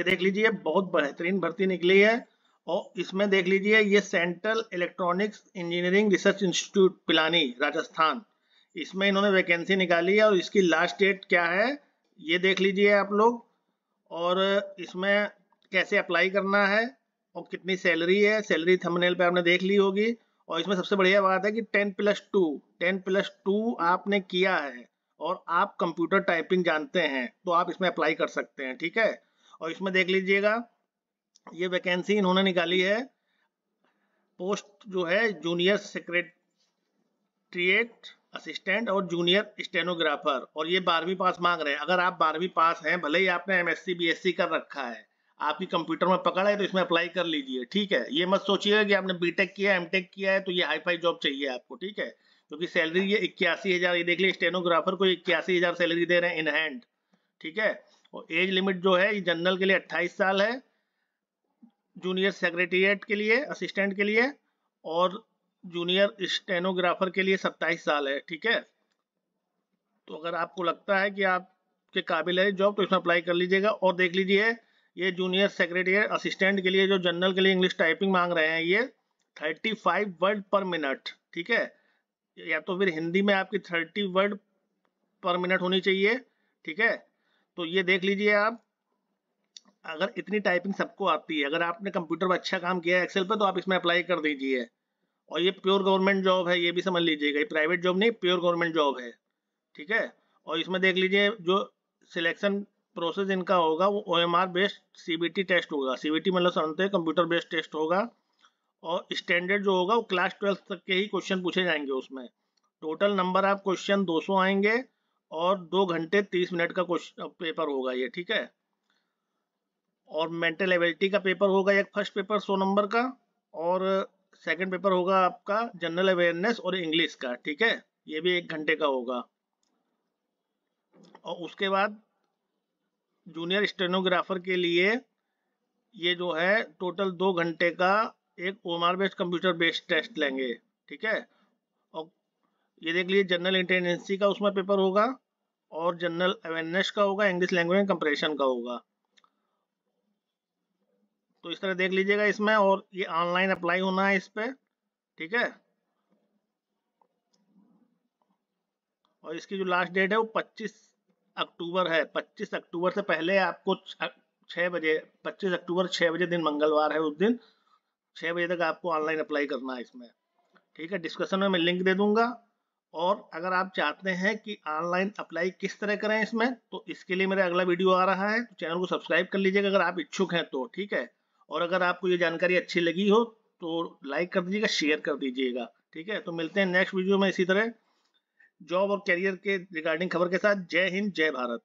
ये देख लीजिए बहुत बेहतरीन भर्ती निकली है और इसमें देख लीजिए ये central electronics engineering research institute Pilani Rajasthan इसमें इन्होंने वैकेंसी निकाली है और इसकी लास्ट डेट क्या है ये देख लीजिए आप लोग और इसमें कैसे अप्लाई करना है और कितनी सैलरी है सैलरी थंबनेल पे आपने देख ली होगी और इसमें सबसे बढ़िया बात है कि ten plus two ten plus two आपने किया है और आप कंप्यूटर टाइपिंग जानते हैं तो आप इसमें अप्लाई कर सकते हैं ठीक है और इसमें देख लीजिएगा ये वैकेंसी इन्होंने निकाली है पोस्ट जो है जूनियर सेक्रेटरिएट असिस्टेंट और जूनियर स्टेनोग्राफर और ये बारहवीं पास मांग रहे हैं अगर आप बारहवीं पास हैं भले ही आपने एमएससी बीएससी कर रखा है आपकी कंप्यूटर में पकड़ा है तो इसमें अप्लाई कर लीजिए ठीक है ये मत सोचिएगा कि आपने बीटेक किया है एमटेक किया है तो ये हाई फाई जॉब चाहिए आपको ठीक है क्योंकि सैलरी ये इक्यासी हजार ये देख लीजिए स्टेनोग्राफर को इक्यासी हजार सैलरी दे रहे हैं इन हैंड ठीक है और एज लिमिट जो है ये जनरल के लिए 28 साल है जूनियर सेक्रेटेरिएट के लिए असिस्टेंट के लिए और जूनियर स्टेनोग्राफर के लिए 27 साल है ठीक है तो अगर आपको लगता है कि आपके काबिल है जॉब तो इसमें अप्लाई कर लीजिएगा और देख लीजिए ये जूनियर सेक्रेटेरिएट असिस्टेंट के लिए जो जनरल के लिए इंग्लिश टाइपिंग मांग रहे हैं ये थर्टी वर्ड पर मिनट ठीक है या तो फिर हिंदी में आपकी थर्टी वर्ड पर मिनट होनी चाहिए ठीक है तो ये देख लीजिए आप अगर इतनी टाइपिंग सबको आती है अगर आपने कंप्यूटर पर अच्छा काम किया है एक्सेल पर तो आप इसमें अप्लाई कर दीजिए और ये प्योर गवर्नमेंट जॉब है ये भी समझ लीजिएगा ये प्राइवेट जॉब नहीं प्योर गवर्नमेंट जॉब है ठीक है और इसमें देख लीजिए जो सिलेक्शन प्रोसेस इनका होगा वो O M R based CBT test होगा सीबीटी मतलब समझते हैं कंप्यूटर बेस्ड टेस्ट होगा और स्टैंडर्ड जो होगा वो क्लास ट्वेल्थ तक के ही क्वेश्चन पूछे जाएंगे उसमें टोटल नंबर ऑफ क्वेश्चन 200 आएंगे और दो घंटे तीस मिनट का क्वेश्चन पेपर होगा ये ठीक है और मेंटल एबिलिटी का पेपर होगा एक फर्स्ट पेपर सौ नंबर का और सेकंड पेपर होगा आपका जनरल अवेयरनेस और इंग्लिश का ठीक है ये भी एक घंटे का होगा और उसके बाद जूनियर स्टेनोग्राफर के लिए ये जो है टोटल दो घंटे का एक OMR based computer based test लेंगे ठीक है ये देख लीजिए जनरल इंटेंडेंसी का उसमें पेपर होगा और जनरल अवेयरनेस का होगा इंग्लिश लैंग्वेज कंपरेशन का होगा तो इस तरह देख लीजिएगा इसमें और ये ऑनलाइन अप्लाई होना है इस पर ठीक है और इसकी जो लास्ट डेट है वो 25 अक्टूबर है 25 अक्टूबर से पहले आपको छः बजे 25 अक्टूबर 6 बजे दिन मंगलवार है उस दिन 6 बजे तक आपको ऑनलाइन अप्लाई करना है इसमें ठीक है डिस्कशन में मैं लिंक दे दूंगा और अगर आप चाहते हैं कि ऑनलाइन अप्लाई किस तरह करें इसमें तो इसके लिए मेरा अगला वीडियो आ रहा है तो चैनल को सब्सक्राइब कर लीजिएगा अगर आप इच्छुक हैं तो ठीक है और अगर आपको ये जानकारी अच्छी लगी हो तो लाइक कर दीजिएगा शेयर कर दीजिएगा ठीक है तो मिलते हैं नेक्स्ट वीडियो में इसी तरह जॉब और कैरियर के रिगार्डिंग खबर के साथ जय हिंद जय भारत